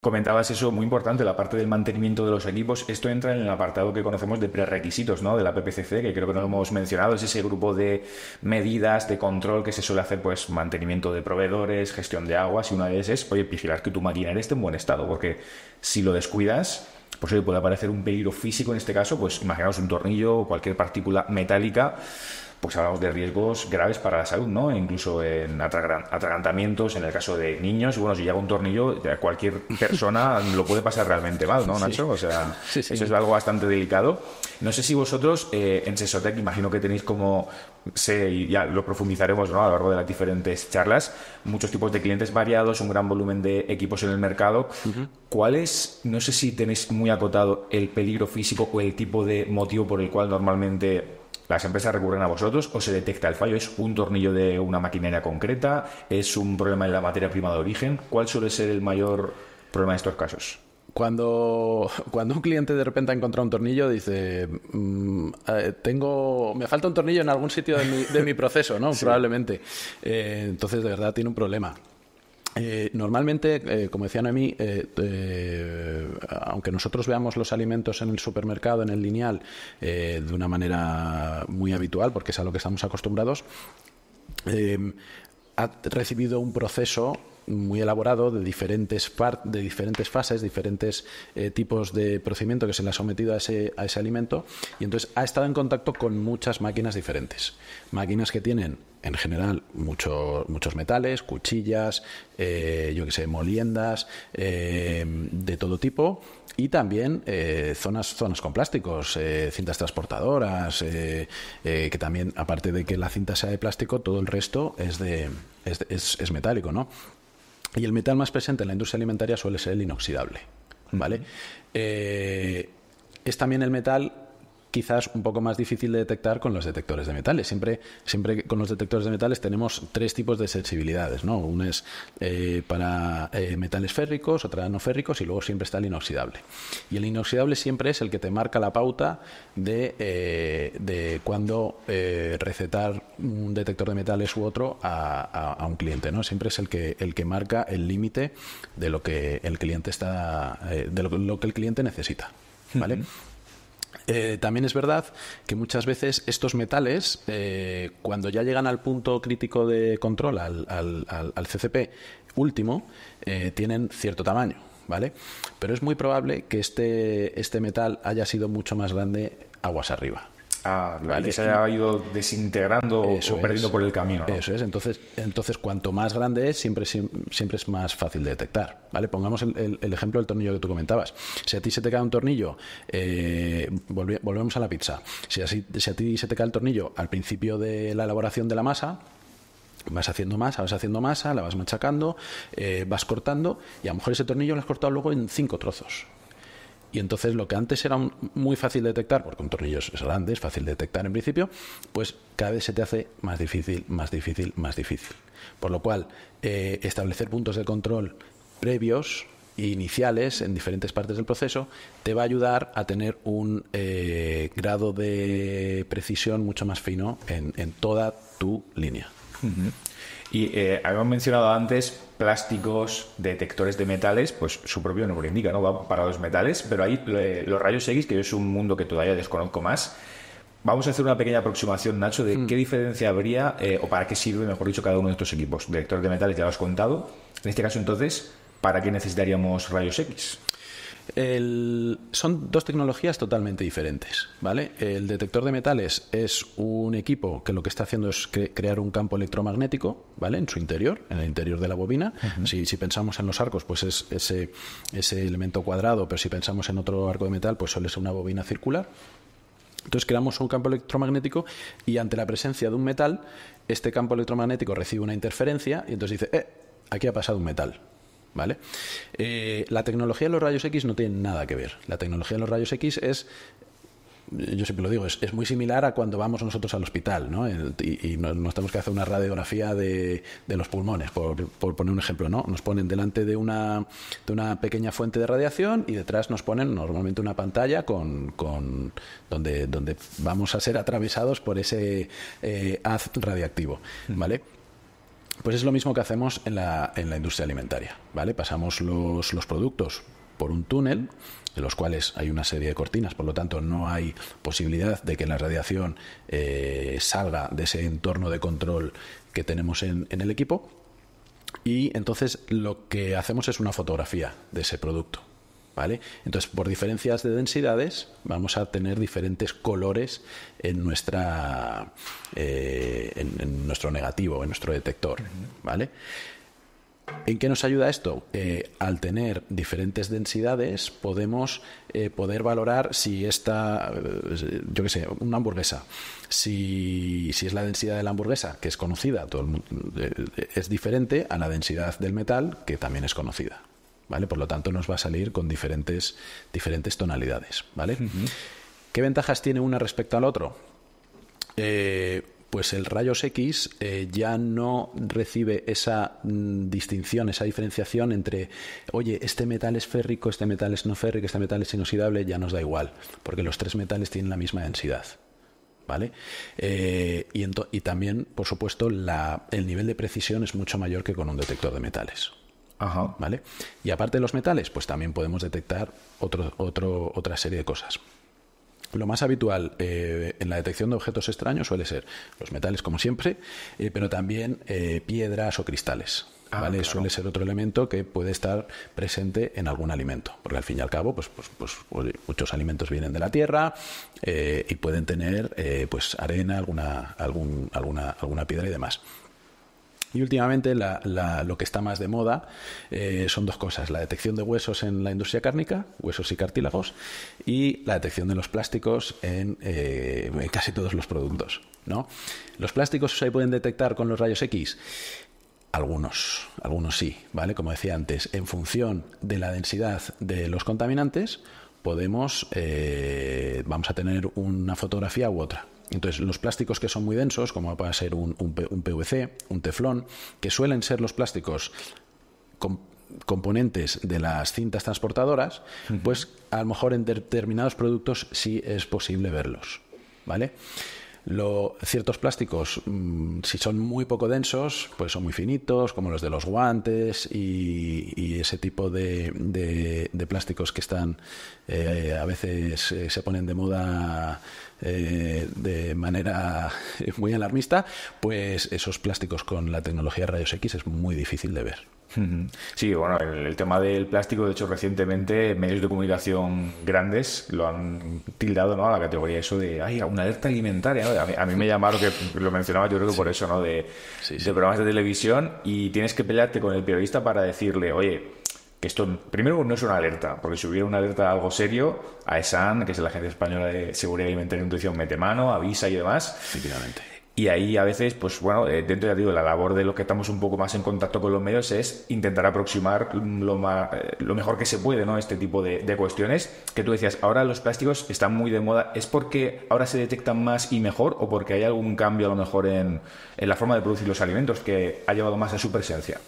Comentabas eso muy importante, la parte del mantenimiento de los equipos. Esto entra en el apartado que conocemos de prerequisitos, ¿no? De la PPCC, que creo que no lo hemos mencionado. Es ese grupo de medidas de control que se suele hacer, pues mantenimiento de proveedores, gestión de aguas. Y una de ellas es, oye, vigilar que tu maquinaria esté en buen estado, porque si lo descuidas, pues oye, puede aparecer un peligro físico en este caso. Pues imaginaos un tornillo o cualquier partícula metálica pues hablamos de riesgos graves para la salud, ¿no? E incluso en atragantamientos, en el caso de niños, bueno, si llega un tornillo, cualquier persona lo puede pasar realmente mal, ¿no, Nacho? O sea, eso es algo bastante delicado. No sé si vosotros eh, en Sesotec, imagino que tenéis como, sé, ya lo profundizaremos ¿no? a lo largo de las diferentes charlas, muchos tipos de clientes variados, un gran volumen de equipos en el mercado. ¿Cuál es, no sé si tenéis muy acotado el peligro físico o el tipo de motivo por el cual normalmente las empresas recurren a vosotros o se detecta el fallo. ¿Es un tornillo de una maquinaria concreta? ¿Es un problema en la materia prima de origen? ¿Cuál suele ser el mayor problema en estos casos? Cuando, cuando un cliente de repente ha encontrado un tornillo, dice, mm, eh, tengo, me falta un tornillo en algún sitio de mi, proceso, ¿no? Probablemente. Eh, entonces, de verdad, tiene un problema. Eh, normalmente, eh, como decía Noemí, eh, aunque nosotros veamos los alimentos en el supermercado, en el lineal, de una manera muy habitual, porque es a lo que estamos acostumbrados, ha recibido un proceso muy elaborado de diferentes, de diferentes fases, diferentes eh, tipos de procedimiento que se le ha sometido a ese, a ese alimento y entonces ha estado en contacto con muchas máquinas diferentes. Máquinas que tienen en general mucho, muchos metales, cuchillas, eh, yo que sé, moliendas eh, de todo tipo y también zonas, zonas con plásticos, cintas transportadoras, que también aparte de que la cinta sea de plástico, todo el resto es, de, es, es, es metálico, ¿no? Y el metal más presente en la industria alimentaria suele ser el inoxidable. ¿Vale? Eh, es también el metal quizás un poco más difícil de detectar con los detectores de metales. Siempre, siempre con los detectores de metales tenemos tres tipos de sensibilidades, ¿no? es eh, para eh, metales férricos, otra no férricos y luego siempre está el inoxidable. Y el inoxidable siempre es el que te marca la pauta de, eh, de cuándo eh, recetar un detector de metales u otro a, un cliente, ¿no? Siempre es el que, el que marca el límite de lo que el cliente está, de lo, que el cliente necesita. ¿Vale? Eh, también es verdad que muchas veces estos metales, eh, cuando ya llegan al punto crítico de control, al, CCP último, eh, tienen cierto tamaño, ¿vale? Pero es muy probable que este, este metal haya sido mucho más grande aguas arriba se ha ido desintegrando o perdiendo por el camino. Eso es. Entonces, entonces, cuanto más grande es, siempre, siempre es más fácil de detectar. ¿vale? Pongamos el, ejemplo del tornillo que tú comentabas. Si a ti se te cae un tornillo, eh, volvemos a la pizza. Si, así, si a ti se te cae el tornillo al principio de la elaboración de la masa, vas haciendo masa, vas haciendo masa, la vas machacando, eh, vas cortando y a lo mejor ese tornillo lo has cortado luego en cinco trozos. Y entonces lo que antes era muy fácil detectar, porque un tornillo es grande, es fácil detectar en principio, pues cada vez se te hace más difícil, más difícil, más difícil. Por lo cual, eh, establecer puntos de control previos e iniciales en diferentes partes del proceso te va a ayudar a tener un eh, grado de precisión mucho más fino en toda tu línea. Y eh, habíamos mencionado antes plásticos, detectores de metales, pues su propio nombre indica, ¿no? Va para los metales, pero ahí eh, los rayos X, que es un mundo que todavía desconozco más, Vamos a hacer una pequeña aproximación, Nacho, de mm. qué diferencia habría eh, o para qué sirve, mejor dicho, cada uno de estos equipos. detectores de metales, ya lo has contado. En este caso, entonces, ¿para qué necesitaríamos rayos X? son dos tecnologías totalmente diferentes, ¿vale? El detector de metales es un equipo que lo que está haciendo es crear un campo electromagnético, ¿vale? En su interior, en el interior de la bobina. si, pensamos en los arcos, pues es ese, ese elemento cuadrado, pero si pensamos en otro arco de metal, pues suele ser una bobina circular. Entonces creamos un campo electromagnético y ante la presencia de un metal, este campo electromagnético recibe una interferencia y entonces dice, eh, aquí ha pasado un metal. ¿vale? Eh, la tecnología de los rayos X no tiene nada que ver. La tecnología de los rayos X es yo siempre lo digo, es, muy similar a cuando vamos nosotros al hospital, ¿no? y, nos, tenemos que hacer una radiografía de, los pulmones, por, poner un ejemplo, ¿no? Nos ponen delante de una, pequeña fuente de radiación y detrás nos ponen normalmente una pantalla con, donde, donde vamos a ser atravesados por ese eh, haz radiactivo, ¿vale? Pues es lo mismo que hacemos en la, industria alimentaria, ¿vale? Pasamos los, productos por un túnel, en los cuales hay una serie de cortinas, por lo tanto no hay posibilidad de que la radiación eh, salga de ese entorno de control que tenemos en, en el equipo. Y entonces lo que hacemos es una fotografía de ese producto, entonces, por diferencias de densidades, vamos a tener diferentes colores en, nuestra, eh, en, nuestro negativo, en nuestro detector, ¿vale? ¿En qué nos ayuda esto? Eh, al tener diferentes densidades podemos eh, poder valorar si esta, yo qué sé, una hamburguesa, si, es la densidad de la hamburguesa, que es conocida, es diferente a la densidad del metal, que también es conocida. ¿vale? Por lo tanto, nos va a salir con diferentes, tonalidades, ¿vale? ¿Qué ventajas tiene una respecto al otro? Eh, pues el rayos X eh, ya no recibe esa mm, distinción, esa diferenciación entre, oye, este metal es férrico, este metal es no férrico, este metal es inoxidable, ya nos da igual, porque los tres metales tienen la misma densidad. ¿Vale? Eh, y, también, por supuesto, el nivel de precisión es mucho mayor que con un detector de metales. Ajá. ¿Vale? Y aparte de los metales, pues también podemos detectar otra serie de cosas. Lo más habitual eh, en la detección de objetos extraños suele ser los metales, como siempre, eh, pero también eh, piedras o cristales. Ah, ¿vale? Suele ser otro elemento que puede estar presente en algún alimento, porque al fin y al cabo, pues, pues, pues muchos alimentos vienen de la tierra y pueden tener pues arena, alguna, algún, alguna, alguna piedra y demás. Y últimamente lo que está más de moda eh, son dos cosas, la detección de huesos en la industria cárnica, huesos y cartílagos, y la detección de los plásticos eh, en, casi todos los productos. ¿no? ¿Los plásticos se pueden detectar con los rayos X? Algunos, algunos sí, ¿vale? Como decía antes, en función de la densidad de los contaminantes, podemos, eh, vamos a tener una fotografía u otra, entonces, los plásticos que son muy densos, como puede ser un, PVC, un teflón, que suelen ser los plásticos componentes de las cintas transportadoras, pues a lo mejor en determinados productos sí es posible verlos. ¿Vale? ciertos plásticos, mm, si son muy poco densos, pues son muy finitos, como los de los guantes y, ese tipo de, plásticos que están, eh, a veces eh, se ponen de moda eh, de manera eh, muy alarmista, pues esos plásticos con la tecnología de rayos X es muy difícil de ver. Sí, bueno, el, tema del plástico, de hecho, recientemente medios de comunicación grandes lo han tildado a la categoría eso de, ay, una alerta alimentaria. A, mí, me llamaron, que lo mencionaba yo creo que por eso, ¿no? de programas de televisión y tienes que pelearte con el periodista para decirle, oye, esto, primero, no es una alerta, porque si hubiera una alerta de algo serio, a ESAN, que es la Agencia Española de Seguridad Alimentaria y Nutrición, mete mano, avisa y demás. Y ahí a veces, pues bueno, eh, dentro de digo, la labor de los que estamos un poco más en contacto con los medios es intentar aproximar lo, eh, mejor que se puede, Este tipo de, cuestiones. Que tú decías, ahora los plásticos están muy de moda. ¿Es porque ahora se detectan más y mejor o porque hay algún cambio a lo mejor en la forma de producir los alimentos que ha llevado más a su presencia?